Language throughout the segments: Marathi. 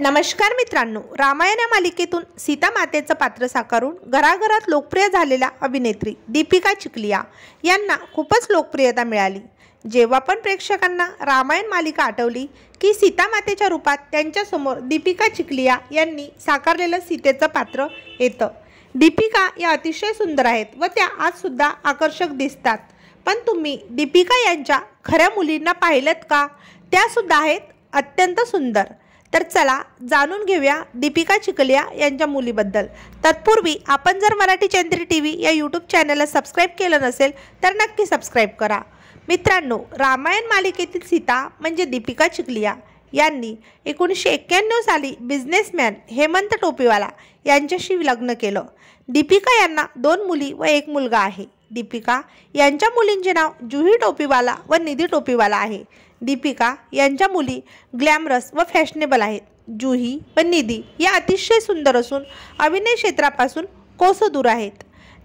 नमस्कार मित्रांनो रामायण मालिकेतून सीता मातेचं पात्र साकारून घराघरात लोकप्रिय झालेल्या अभिनेत्री दीपिका चिखलिया यांना खूपच लोकप्रियता मिळाली जेव्हा पण प्रेक्षकांना रामायण मालिका आठवली की सीता मातेच्या रूपात त्यांच्यासमोर दीपिका चिखलिया यांनी साकारलेलं सीतेचं पात्र येतं दीपिका या अतिशय सुंदर आहेत व त्या आजसुद्धा आकर्षक दिसतात पण तुम्ही दीपिका यांच्या खऱ्या मुलींना पाहिलेत का त्यासुद्धा आहेत अत्यंत सुंदर तर चला जाणून घेऊया दीपिका चिकलिया यांच्या मुलीबद्दल तत्पूर्वी आपण जर मराठी चंद्री टी व्ही या यूट्यूब चॅनलला सबस्क्राईब केलं नसेल तर नक्की सबस्क्राईब करा मित्रांनो रामायण मालिकेतील सीता म्हणजे दीपिका चिकलिया यांनी एकोणीसशे एक्क्याण्णव साली बिझनेसमॅन हेमंत टोपीवाला यांच्याशी लग्न केलं दीपिका यांना दोन मुली व एक मुलगा आहे दीपिका यांच्या मुलींचे नाव जुही टोपीवाला व निधी टोपीवाला आहे दीपिका यांच्या मुली ग्लॅमरस व फॅशनेबल आहेत जुही व निधी या अतिशय सुंदर असून अभिनय क्षेत्रापासून कोस दूर आहेत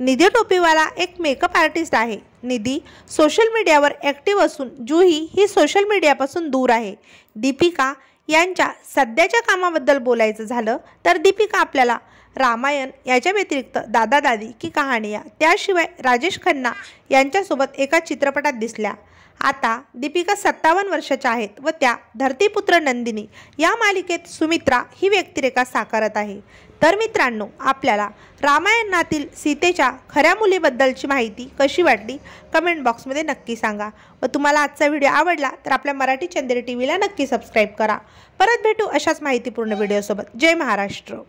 निधी टोपीवाला एक मेकअप आर्टिस्ट आहे निधी सोशल मीडियावर ॲक्टिव्ह असून जुही ही सोशल मीडियापासून दूर आहे दीपिका यांच्या सध्याच्या कामाबद्दल बोलायचं झालं तर दीपिका आपल्याला रामायण याच्या व्यतिरिक्त दादा दादी की कहाणिया त्याशिवाय राजेश खन्ना यांच्यासोबत एका चित्रपटात दिसल्या आता दीपिका सत्तावन्न वर्षाच्या आहेत व त्या धरतीपुत्र नंदिनी या मालिकेत सुमित्रा ही व्यक्तिरेखा साकारत आहे तर मित्रांनो आपल्याला रामायणातील सीतेच्या खऱ्या मुलीबद्दलची माहिती कशी वाटली कमेंट बॉक्समध्ये नक्की सांगा व तुम्हाला आजचा व्हिडिओ आवडला तर आपल्या मराठी चंदेरी टी व्हीला नक्की सबस्क्राईब करा परत भेटू अशाच माहितीपूर्ण व्हिडिओसोबत जय महाराष्ट्र